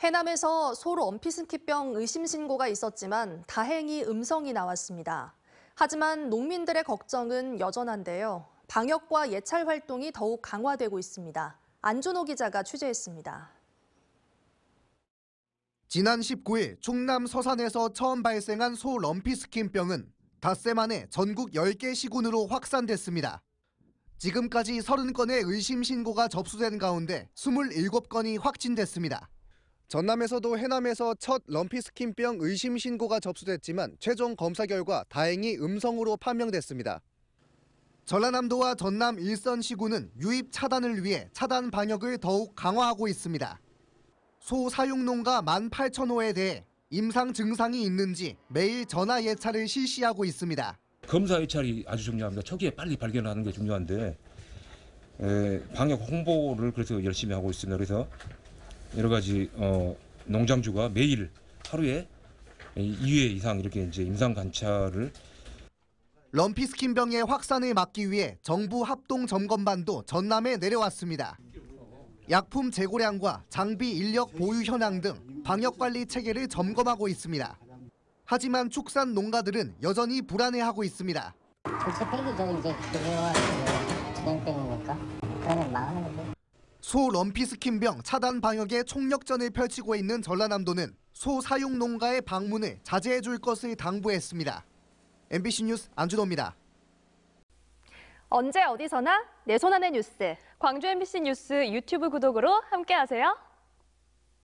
해남에서 소로 엄피스키병 의심 신고가 있었지만 다행히 음성이 나왔습니다. 하지만 농민들의 걱정은 여전한데요. 방역과 예찰 활동이 더욱 강화되고 있습니다. 안준호 기자가 취재했습니다. 지난 19일 충남 서산에서 처음 발생한 소 럼피스킨병은 닷새 만에 전국 10개 시군으로 확산됐습니다. 지금까지 30건의 의심 신고가 접수된 가운데 27건이 확진됐습니다. 전남에서도 해남에서 첫 럼피스킨병 의심 신고가 접수됐지만 최종 검사 결과 다행히 음성으로 판명됐습니다. 전라남도와 전남 일선 시군은 유입 차단을 위해 차단 방역을 더욱 강화하고 있습니다. 소 사육농가 18,000호에 대해 임상 증상이 있는지 매일 전화 예찰을 실시하고 있습니다. 검사 예찰이 아주 중요합니다. 초기에 빨리 발견하는 게 중요한데 방역 홍보를 그래서 열심히 하고 있습니다. 그래서 여러 가지 어, 농장주가 매일 하루에 2회 이상 이렇게 이제 임상 관찰을 럼피스킨병의 확산을 막기 위해 정부 합동 점검반도 전남에 내려왔습니다. 약품 재고량과 장비 인력 보유 현황 등 방역관리 체계를 점검하고 있습니다. 하지만 축산 농가들은 여전히 불안해하고 있습니다. 전체 폐기죠 이제 그게 때문이니까. 소 럼피스킨병 차단 방역에 총력전을 펼치고 있는 전라남도는 소 사육 농가의 방문을 자제해 줄 것을 당부했습니다. MBC 뉴스 안준호입니다. 언제 어디서나 내 손안의 뉴스. 광주 MBC 뉴스 유튜브 구독으로 함께하세요.